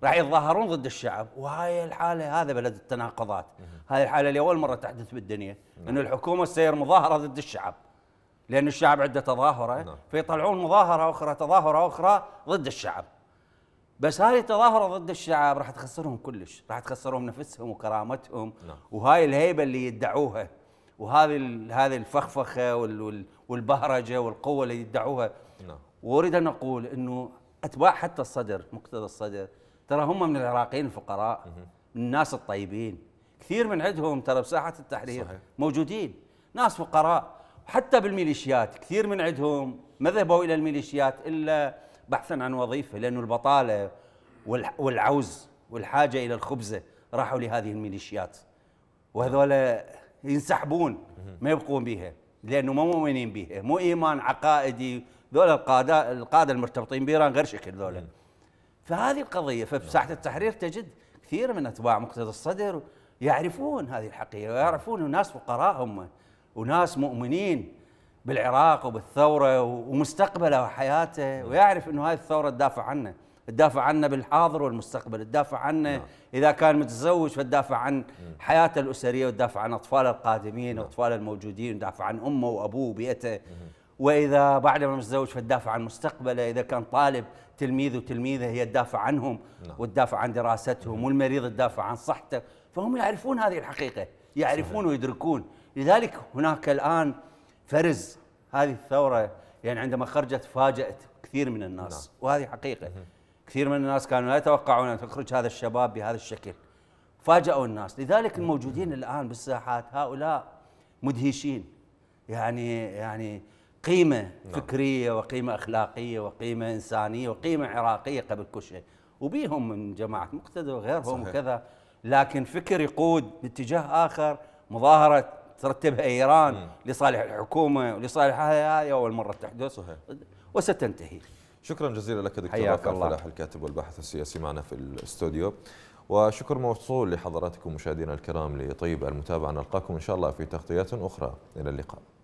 راح يتظاهرون ضد الشعب وهاي الحاله هذا بلد التناقضات هاي الحاله اللي أول مره تحدث بالدنيا نعم. أن الحكومه تسير مظاهره ضد الشعب لأن الشعب عنده تظاهرة نعم. فيطلعون مظاهرة أخرى تظاهرة أخرى ضد الشعب بس هذه التظاهرة ضد الشعب راح تخسرهم كلش راح تخسرهم نفسهم وكرامتهم نعم. وهاي الهيبة اللي يدعوها وهذه هذه الفخفخة والبهرجة والقوة اللي يدعوها نعم. وأريد أن أقول أنه أتباع حتى الصدر مقتدى الصدر ترى هم من العراقيين الفقراء مه. من الناس الطيبين كثير من عندهم ترى بساحة التحرير صحيح. موجودين ناس فقراء حتى بالميليشيات كثير من عندهم ما ذهبوا إلى الميليشيات إلا بحثا عن وظيفة لانه البطالة والعوز والحاجة إلى الخبزة راحوا لهذه الميليشيات وهذول ينسحبون ما يبقون بها لأنه مو مؤمنين بها مو إيمان عقائدي ذولا القادة القادة المرتبطين بإيران غير شكل ذولا فهذه القضية ساحه التحرير تجد كثير من أتباع مقتدى الصدر يعرفون هذه الحقيقة ويعرفون الناس فقراء هم وناس مؤمنين بالعراق وبالثوره ومستقبله وحياته نعم. ويعرف انه هاي الثوره تدافع عنه تدافع عنه بالحاضر والمستقبل تدافع عنه نعم. اذا كان متزوج فتدافع عن نعم. حياته الاسريه وتدافع عن اطفاله القادمين واطفاله الموجودين وتدافع عن امه وابوه وبيئته واذا بعد ما متزوج فتدافع عن مستقبله اذا كان طالب تلميذ وتلميذه هي تدافع عنهم وتدافع عن دراستهم والمريض تدافع عن صحته فهم يعرفون هذه الحقيقه يعرفون ويدركون لذلك هناك الآن فرز هذه الثورة يعني عندما خرجت فاجأت كثير من الناس نعم. وهذه حقيقة كثير من الناس كانوا لا يتوقعون أن تخرج هذا الشباب بهذا الشكل فاجأوا الناس لذلك الموجودين الآن بالساحات هؤلاء مدهشين يعني يعني قيمة نعم. فكرية وقيمة أخلاقية وقيمة إنسانية وقيمة عراقية قبل كل شيء وبيهم من جماعة مقتدى وغيرهم وكذا لكن فكر يقود باتجاه آخر مظاهرة ترتبها ايران مم. لصالح الحكومه ولصالح هذه اول مره تحدث صحيح. وستنتهي شكرا جزيلا لك دكتور فلاح الكاتب والباحث السياسي معنا في الاستوديو وشكر موصول لحضراتكم مشاهدينا الكرام لطيب المتابعه نلقاكم ان شاء الله في تغطيات اخرى الى اللقاء